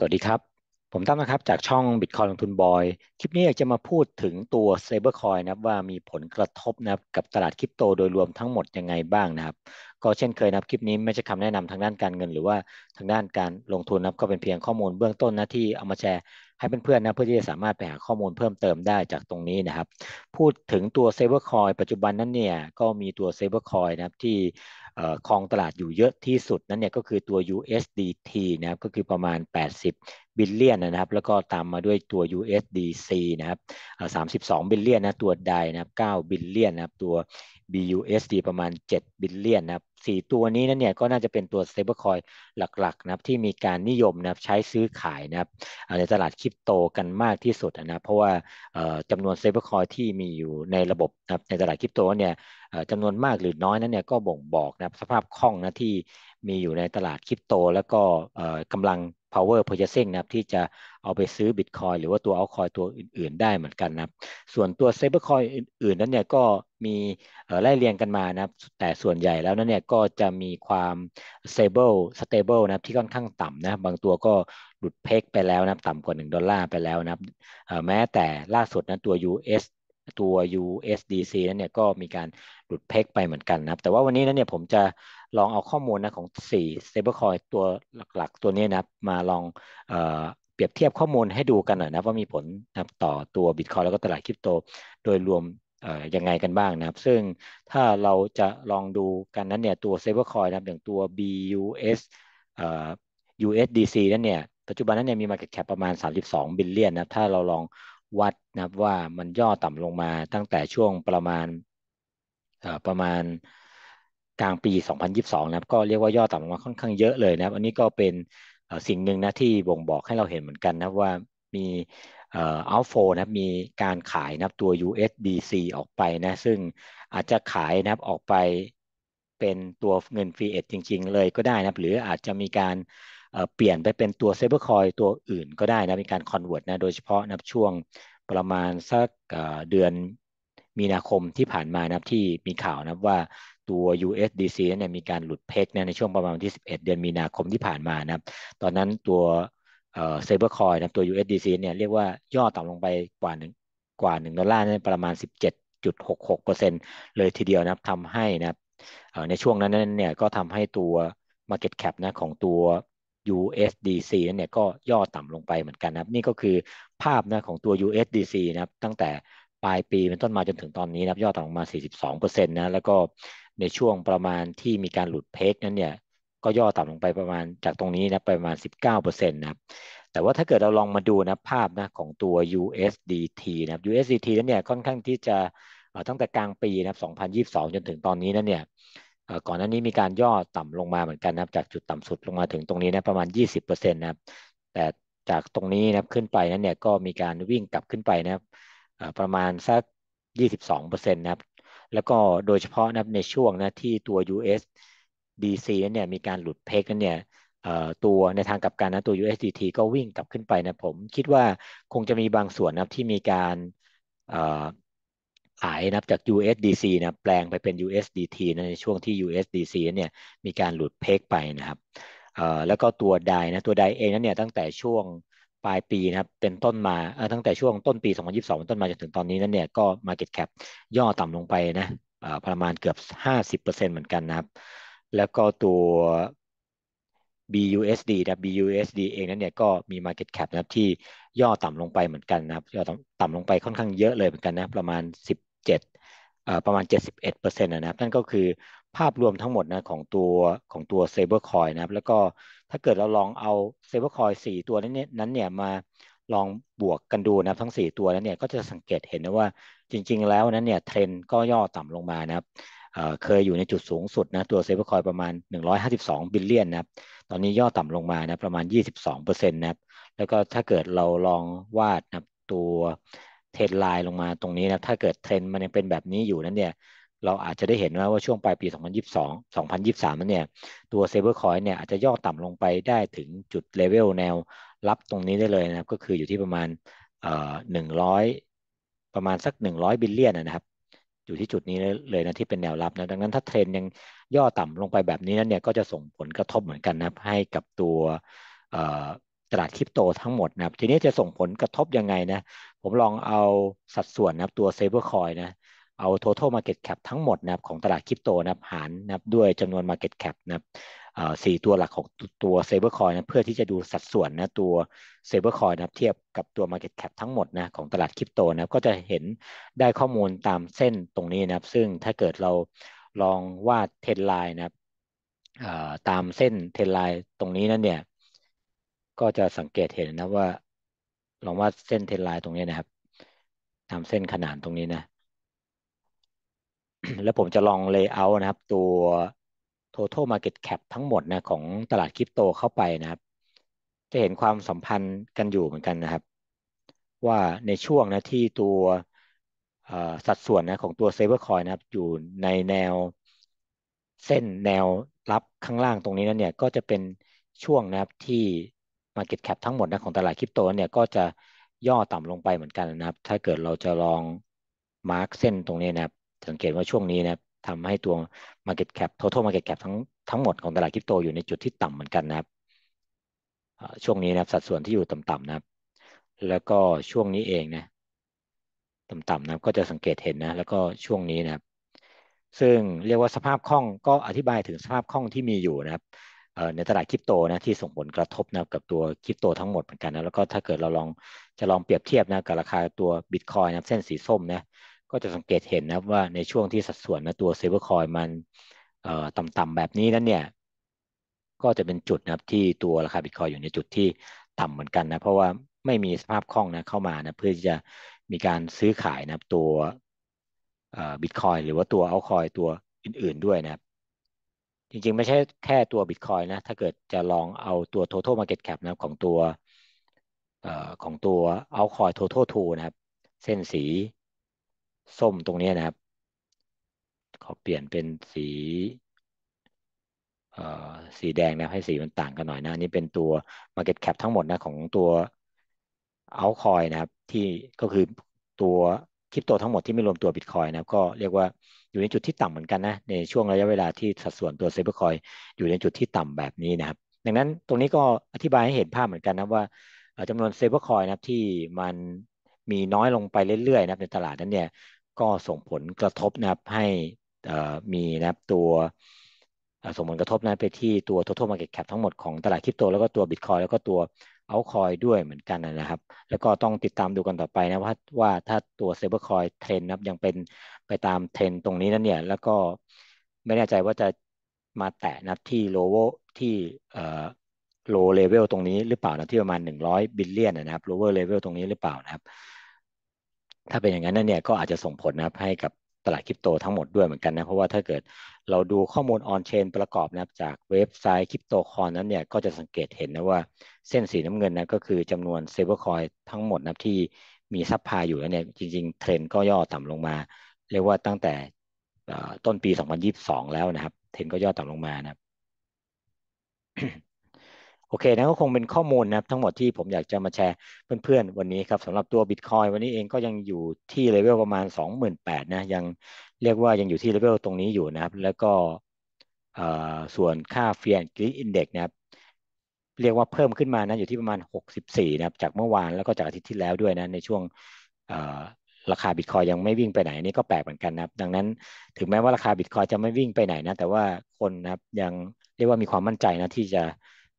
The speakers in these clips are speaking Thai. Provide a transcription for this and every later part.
สวัสดีครับ ผมตั้มนะครับจากช่อง Bitcoin ลงทุนบอย คลิปนี้อยากจะมาพูดถึงตัว Stablecoin นะครับว่ามีผลกระทบนะครับกับตลาดคริปโตโดยรวมทั้งหมดยังไงบ้างนะครับ ก็เช่นเคยนะครับคลิปนี้ไม่ใช่คำแนะนำทางด้านการเงินหรือว่าทางด้านการลงทุนนะครับก็เป็นเพียงข้อมูลเบื้องต้นนะ ที่เอามาแชร์ให้เพื่อนๆนะเพื่อที่จะสามารถไปหาข้อมูลเพิ่มเติมได้จากตรงนี้นะครับพูดถึงตัว s a b e ร c o i n ปัจจุบันนั้นเนี่ยก็มีตัว s a b e ร c o i n นะครับที่ครองตลาดอยู่เยอะที่สุดนั่นเนี่ยก็คือตัว USDT นะครับก็คือประมาณ 80บิลเลียนนะครับแล้วก็ตามมาด้วยตัว USDC นะครับ32บิลเลียนนะตัวใดนะครับ9บิลเลียนนะครับตัว BUSD ประมาณ7บิลเลียนนะครับสี่ตัวนี้นั่นเนี่ยก็น่าจะเป็นตัวสเตเบิลคอยหลักๆนะครับที่มีการนิยมนะครับใช้ซื้อขายนะครับในตลาดคริปโตกันมากที่สุดนะเพราะว่าจำนวนสเตเบิลคอยที่มีอยู่ในระบบนะครับในตลาดคริปโตเนี่ยจำนวนมากหรือน้อยนั้นเนี่ยก็บ่งบอกนะครับสภาพคล่องนะที่มีอยู่ในตลาดคริปโตแล้วก็กำลัง power purchasing นะครับที่จะเอาไปซื้อ Bitcoin หรือว่าตัวเอาคอยตัวอื่นๆ ได้เหมือนกันนะครับส่วนตัว s ซ a b อร c o i n อื่นๆนั้นเนี่ยก็มีไล่เรียงกันมานะครับแต่ส่วนใหญ่แล้วนั้นเนี่ยก็จะมีความ stable stable นะครับที่ค่อนข้างต่ำนะบางตัวก็หลุดเพกไปแล้วนะครับต่ำกว่า 1 ดอลลาร์ไปแล้วนะครับแม้แต่ล่าสุดนะตัว US ตัว USDC นั้นเนี่ยก็มีการหลุดเพกไปเหมือนกันนะครับแต่ว่าวันนี้นั้นเนี่ยผมจะลองเอาข้อมูลนะของ 4 stablecoin ตัวหลักๆ ตัวนี้นะ มาลองเออเปรียบเทียบข้อมูลให้ดูกันหน่อยนะ ว่ามีผลต่อตัว Bitcoin แล้วก็ตลาดคริปโต โดยรวมยังไงกันบ้างนะครับ ซึ่งถ้าเราจะลองดูกันนั้นเนี่ยตัว s ซ a b อร c o i n นะอย่างตัว BUS USDC นั่นเนี่ยปัจจุบันนั้นเนี่ยมี market cap ประมาณ 32 บิลเลียนนะถ้าเราลองวัดนะครับว่ามันย่อต่ำลงมาตั้งแต่ช่วงประมาณประมาณกลางปี 2022 นะครับ ก็เรียกว่าย่อต่ำลงมาค่อนข้างเยอะเลยนะครับ อันนี้ก็เป็นสิ่งหนึ่งนะที่บ่งบอกให้เราเห็นเหมือนกันนะว่ามีเอ่อ outflow นะครับมีการขายนะครับตัว USDC ออกไปนะซึ่งอาจจะขายนะครับออกไปเป็นตัวเงินฟรีเอทจริงๆเลยก็ได้นะครับ หรืออาจจะมีการเปลี่ยนไปเป็นตัวเซเบอร์คอยตัวอื่นก็ได้นะมีการคอนเวิร์ตนะโดยเฉพาะนับช่วงประมาณสักเดือนมีนาคมที่ผ่านมานะครับที่มีข่าวนะว่าตัว USDC เนี่ยมีการหลุดเพกในช่วงประมาณที่ 11 เดือนมีนาคมที่ผ่านมานะ ตอนนั้นตัวเซเบอร์คอยนะตัว USDC เนี่ยเรียกว่าย่อต่ำลงไปกว่าหนึ่งกว่า 1ดอลลาร์นั่นประมาณ 17.66%เลยทีเดียวนะทำให้นะในช่วงนั้นเนี่ยก็ทำให้ตัว Market Cap นะของตัว USDC เนี่ยก็ย่อต่ำลงไปเหมือนกันนะนี่ก็คือภาพนะของตัว USDC นะครับตั้งแต่ปลายปีเป็นต้นมาจนถึงตอนนี้นะครบยอดต่ำลงมา 42%นะแล้วก็ในช่วงประมาณที่มีการหลุดเพกนั้นเนี่ยก็ย่อต่ำลงไปประมาณจากตรงนี้นะไปประมาณ 19%นะครับ แต่ว่าถ้าเกิดเราลองมาดูนะภาพนะของตัว USDT นะครับ USDT นั้นเนี่ยค่อนข้างที่จะตั้งแต่กลางปีนะ2022 จนถึงตอนนี้นั้นเนี่ยก่อนหน้านี้มีการย่อต่ำลงมาเหมือนกันนะครับจากจุดต่ำสุดลงมาถึงตรงนี้นะประมาณ 20%นะครับแต่จากตรงนี้นะครับขึ้นไปนั้นเนี่ยก็มีการวิ่งกลับขึ้นไปนะครับประมาณสัก 22%นะครับแล้วก็โดยเฉพาะนะในช่วงนะที่ตัว USDC นนั้เนี่ยมีการหลุดเพกนั้นเนี่ยตัวในทางกลับกันนะตัว USDT ก็วิ่งกลับขึ้นไปนะผมคิดว่าคงจะมีบางส่วนนะที่มีการขายนะจาก USDC นะแปลงไปเป็น USDT นะในช่วงที่ USDC นนั้เนี่ยมีการหลุดเพกไปนะครับแล้วก็ตัวไดนะตัวไดเอง นั้นเนี่ยตั้งแต่ช่วงปลายปีนะครับเป็นต้นมาตั้งแต่ช่วงต้นปี 2022 เป็นต้นมาจนถึงตอนนี้นั่นเนี่ยก็ Market Cap ย่อต่ำลงไปนะประมาณเกือบ 50%เหมือนกันนะครับแล้วก็ตัว BUSD นะ BUSD เองนั้นเนี่ยก็มี Market Cap นะครับที่ย่อต่ำลงไปเหมือนกันนะครับย่อต่ำลงไปค่อนข้างเยอะเลยเหมือนกันนะประมาณ 17 ประมาณ 71%นะครับนั่นก็คือภาพรวมทั้งหมดนะของตัวของตัว c y b e r c o i n นะครับแล้วก็ถ้าเกิดเราลองเอาเซเวอร์คอยสี่ตัวนั้นเนี่ยนั้นเนี่ยมาลองบวกกันดูนะทั้ง 4 ตัวนั้นเนี่ยก็จะสังเกตเห็นนะว่าจริง ๆแล้วนั้นเนี่ยเทรนก็ย่อต่ำลงมานะครับเคยอยู่ในจุดสูงสุดนะตัวเซฟคอยประมาณ152บิลเลียนนะครับตอนนี้ย่อต่ำลงมานะประมาณ 22%นะครับแล้วก็ถ้าเกิดเราลองวาดนะตัวเทรนไลน์ลงมาตรงนี้นะถ้าเกิดเทรนมันยังเป็นแบบนี้อยู่นั้นเนี่ยเราอาจจะได้เห็นว่าว่าช่วงปลายปี 2022 2023นั้นเนี่ยตัวเซเบอร์คอยเนี่ยอาจจะย่อต่ำลงไปได้ถึงจุดเลเวลแนวรับตรงนี้ได้เลยนะครับก็คืออยู่ที่ประมาณเอ่อ100 ประมาณสัก 100บิลเลียนนะครับ อยู่ที่จุดนี้เลยนะที่เป็นแนวรับนะดังนั้นถ้าเทรนยังย่อต่ำลงไปแบบนี้นั้นเนี่ยก็จะส่งผลกระทบเหมือนกันนะครับให้กับตัวตลาดคริปโตทั้งหมดนะครับ ทีนี้จะส่งผลกระทบยังไงนะ ผมลองเอาสัดส่วนนะครับตัวเซเบอร์คอยนะเอา total market cap ทั้งหมดนะครับ ของตลาดคริปโต นะครับหารนะครับ ด้วยจำนวน market cap นะครับสี่ตัวหลักของตัว s t a b อร c o i n นะเพื่อที่จะดูสัดส่วนนะตัว s t a b อร c o i n นะเทียบกับตัว market cap ทั้งหมดนะของตลาดคริปโต นะครับ ก็จะเห็นได้ข้อมูลตามเส้นตรงนี้นะครับ ซึ่งถ้าเกิดเราลองวาดเทนไลน์นะตามเส้นเทนไลน์ตรงนี้นั่นเนี่ย ก็จะสังเกตเห็นนะว่า ลองวาดเส้นเทนไลน์ตรงนี้นะครับตามเส้นขนานตรงนี้นะแล้วผมจะลองเลเยอร์นะครับ ตัว total market cap ทั้งหมดนะของตลาดคริปโตเข้าไปนะครับ จะเห็นความสัมพันธ์กันอยู่เหมือนกันนะครับ ว่าในช่วงนะที่ตัวสัดส่วนนะของตัว s t a b อร c o i n นะครับ อยู่ในแนวเส้นแนวรับข้างล่างตรงนี้นั่นเนี่ยก็จะเป็นช่วงนะครับที่ market cap ทั้งหมดนะของตลาดคริปโตเนี่ยก็จะย่อต่ำลงไปเหมือนกันนะครับ ถ้าเกิดเราจะลองมาร์กเส้นตรงนี้นะครับสังเกตว่าช่วงนี้นะครับทำให้ตัว Market Cap Total Market Cap ทั้งทั้งหมดของตลาดคริปโตอยู่ในจุดที่ต่ำเหมือนกันนะครับช่วงนี้นะครับ สัดส่วนที่อยู่ต่ำๆนะครับ แล้วก็ช่วงนี้เองนะต่ำๆนะครับก็จะสังเกตเห็นนะ แล้วก็ช่วงนี้นะครับ ซึ่งเรียกว่าสภาพคล่องก็อธิบายถึงสภาพคล่องที่มีอยู่นะครับในตลาดคริปโตนะที่ส่งผลกระทบนะกับตัวคริปโต ทั้งหมดเหมือนกันนะแล้วก็ถ้าเกิดเราลองจะลองเปรียบเทียบนะกับราคาตัวบิตคอยนะเส้นสีส้มนะก็จะสังเกตเห็นนะว่าในช่วงที่สัดส่วนนะตัวเซเวอร์คอยมันต่ำๆแบบนี้นั้นเนี่ย ก็จะเป็นจุดนะครับที่ตัวราคาบิตคอยอยู่ในจุดที่ต่ำเหมือนกันนะเพราะว่าไม่มีสภาพคล่องนะเข้ามานะเพื่อที่จะมีการซื้อขายนะตัวบิตคอยหรือว่าตัวเอาคอยตัวอื่นๆด้วยนะจริง ๆ ไม่ใช่แค่ตัวบิตคอยนะถ้าเกิดจะลองเอาตัว total market cap นะคปนะของตัวของตัวเอาคอยท total ทูนะครับ เส้นสีส้มตรงนี้นะครับขอเปลี่ยนเป็นสีสีแดงนะให้สีมันต่างกันหน่อยนะนี่เป็นตัว Market Cap ทั้งหมดนะของตัวเอ t c o i n นะครับ ที่ก็คือตัวคริปโตทั้งหมดที่ไม่รวมตัว Bitcoin นะครับ ก็เรียกว่าอยู่ในจุดที่ต่ำเหมือนกันนะ ในช่วงระยะเวลาที่สัดส่วนตัวเซเบอร์คอยอยู่ในจุดที่ต่ำแบบนี้นะครับ ดังนั้นตรงนี้ก็อธิบายให้เห็นภาพเหมือนกันนะว่าจำนวนเซเบอร์คอยนะครับที่มันมีน้อยลงไปเรื่อยๆนะในตลาดนั้นเนี่ยก็ส่งผลกระทบนะครับ ให้มีนะครับตัวส่งผลกระทบนะ ไปที่ตัว total market cap ทั้งหมดของตลาดคริปโตแล้วก็ตัว Bitcoin แล้วก็ตัวเอาคอยด้วยเหมือนกันนะครับ แล้วก็ต้องติดตามดูกันต่อไปนะว่าว่าถ้าตัวเซเบอร์คอยเทรนนะครับยังเป็นไปตามเทรนตรงนี้นั่นเนี่ยแล้วก็ไม่แน่ใจว่าจะมาแตะนะที่โลโวที่เออ่โลเลเวลตรงนี้หรือเปล่านะที่ประมาณ 100บิลเลียนนะครับโลเวอร์เลเวลตรงนี้หรือเปล่านะครับถ้าเป็นอย่างนั้นเนี่ยก็อาจจะส่งผลนะครับให้กับตลาดคริปโตทั้งหมดด้วยเหมือนกันนะ เพราะว่าถ้าเกิดเราดูข้อมูลออนเชนประกอบนะครับ จากเว็บไซต์คริปโตคอนนั้น เนี่ย ก็จะสังเกตเห็นนะว่าเส้นสีน้ำเงินนะก็คือจำนวนเซเวอร์คอยทั้งหมดนะที่มีซับพายอยู่แล้วเนี่ยจริง ๆเทรนก็ย่อต่ำลงมา เรียกว่าตั้งแต่ต้นปี 2022 แล้วนะครับ เทรนก็ย่อต่ำลงมานะครับโอเคนะก็คงเป็นข้อมูลนะครับ ทั้งหมดที่ผมอยากจะมาแชร์เพื่อนๆวันนี้ครับสำหรับตัว Bitcoin วันนี้เองก็ยังอยู่ที่เลเวลประมาณ 28,000 นะ ยังเรียกว่ายังอยู่ที่เลเวลตรงนี้อยู่นะครับ แล้วก็ส่วนค่าเฟียนกรีอินเด็กนะครับ เรียกว่าเพิ่มขึ้นมานะ อยู่ที่ประมาณ 64 นะครับ จากเมื่อวานแล้วก็จากอาทิตย์ที่แล้วด้วยนะ ในช่วงราคาบิตคอยยังไม่วิ่งไปไหน นี่ก็แปลกเหมือนกันนะครับดังนั้นถึงแม้ว่าราคาบิตคอยจะไม่วิ่งไปไหนนะแต่ว่าคนนะครับ ยังเรียกว่ามีความมั่นใจนะ ที่จะ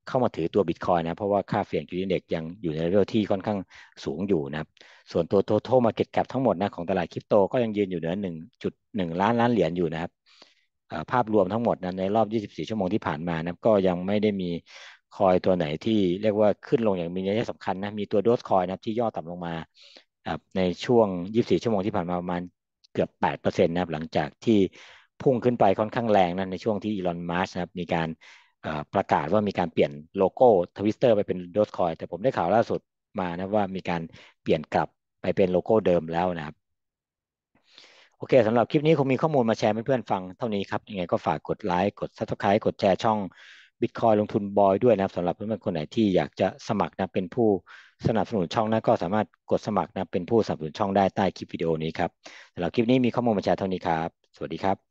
เข้ามาถือตัวบิตคอยนะเพราะว่าค่าเฟียงจูดินเด็กยังอยู่ในระดับที่ค่อนข้างสูงอยู่นะครับส่วนตัว total มาเก็ตแคปทั้งหมดนะของตลาดคริปโตก็ยังยืนอยู่เหนือหหนนึึ่งจุด่งล้านล้านเหรียญอยู่นะครับภาพรวมทั้งหมดนะในรอบ 24 ชั่วโมงที่ผ่านมานะก็ยังไม่ได้มีคอยตัวไหนที่เรียกว่าขึ้นลงอย่างมีนัยสำคัญนะ มีตัวโดสคอยนะที่ย่อต่ำลงมาในช่วง 24 ชั่วโมงที่ผ่านมาประมาณเกือบ8%นะครับหลังจากที่พุ่งขึ้นไปค่อนข้างแรงนะในช่วงที่อีลอนมัสนะครับมีการประกาศว่ามีการเปลี่ยนโลโก้ทวิสเตอร์ไปเป็นดอสคอยแต่ผมได้ข่าวล่าสุดมานะว่ามีการเปลี่ยนกลับไปเป็นโลโก้เดิมแล้วนะครับ โอเคสำหรับคลิปนี้คงมีข้อมูลมาแชร์เพื่อนๆฟังเท่านี้ครับยังไงก็ฝากกดไลค์กดซับสไคร b ์กดแชร์ช่อง Bitcoin ลงทุนบอยด้วยนะครับสำหรับเพื่อนๆคนไหนที่อยากจะสมัครนะเป็นผู้สนับสนุนช่องนะ ก็สามารถกดสมัครนะเป็นผู้สนับสนุนช่องได้ใต้คลิปวิดีโอนี้ครับสำหรับคลิปนี้มีข้อมูลมาแชร์เท่านี้ครับสวัสดีครับ